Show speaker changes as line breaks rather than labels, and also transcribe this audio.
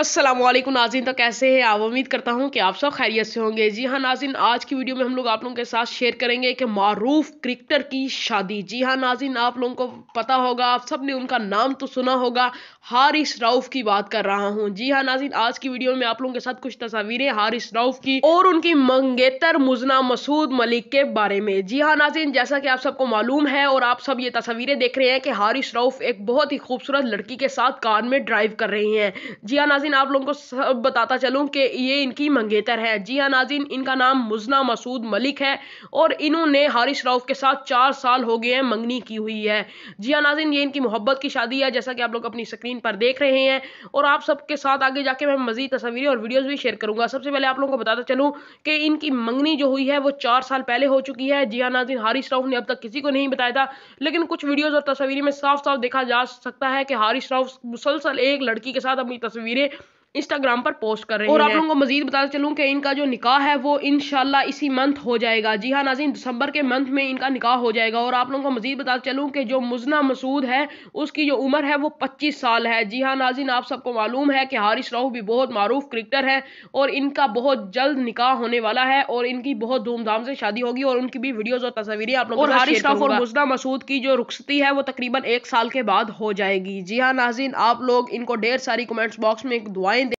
असलम नाजिन तो कैसे हैं आप उम्मीद करता हूँ कि आप सब खैरियत से होंगे जी हाँ नाजिन आज की वीडियो में हम लोग आप लोगों के साथ शेयर करेंगे कि मारूफ क्रिकेटर की शादी जी हाँ नाजिन आप लोगों को पता होगा आप सब ने उनका नाम तो सुना होगा हारिस राउफ की बात कर रहा हूँ जी हाँ नाजिन आज की वीडियो में आप लोगों के साथ कुछ तस्वीरें हारिस राउफ की और उनकी मंगेतर मुजना मसूद मलिक के बारे में जी हाँ नाजिन जैसा कि आप सबको मालूम है और आप सब ये तस्वीरें देख रहे हैं कि हारिस राउफ एक बहुत ही खूबसूरत लड़की के साथ कार में ड्राइव कर रही हैं जी हाँ नाजिन नाजिन आप लोगों को सब बताता चलूँ कि ये इनकी मंगेतर है जी हाँ नाजिन इनका नाम मुजना मसूद मलिक है और इन्होंने हारिश राउफ के साथ चार साल हो गए हैं मंगनी की हुई है जी हाँ नाजिन ये इनकी मोहब्बत की शादी है जैसा कि आप लोग अपनी स्क्रीन पर देख रहे हैं और आप सबके साथ आगे जाके मैं मजीद तस्वीरें और वीडियोज़ भी शेयर करूँगा सबसे पहले आप लोगों को बताता चलूँ कि इनकी मंगनी जो हुई है वो चार साल पहले हो चुकी है जी हाँ नाजिन हारिश राउफ ने अब तक किसी को नहीं बताया था लेकिन कुछ वीडियोज़ और तस्वीरें में साफ साफ देखा जा सकता है कि हारिश राउफ मुसलसल एक लड़की के साथ अपनी तस्वीरें इंस्टाग्राम पर पोस्ट कर रहे हैं और आप लोगों को मजीद बताते चलूँ कि इनका जो निकाह है वो इन इसी मंथ हो जाएगा जी हाँ नाजिन दिसंबर के मंथ में इनका निकाह हो जाएगा और आप लोगों को मजीद बता चलूँ कि जो मुजना मसूद है उसकी जो उम्र है वो पच्चीस साल है जी हाँ नाजिन आप सबको मालूम है कि हारिस राहू भी बहुत मरूफ क्रिकेटर है और इनका बहुत जल्द निकाह होने वाला है और इनकी बहुत धूमधाम से शादी होगी और उनकी भी वीडियोज़ और तस्वीरें आप लोगों को हारिस राहू और मुजना मसूद की जो रुखसती है वो तकरीबन एक साल के बाद हो जाएगी जी हाँ नाजिन आप लोग इनको ढेर सारी कमेंट्स बॉक्स में एक दुआएं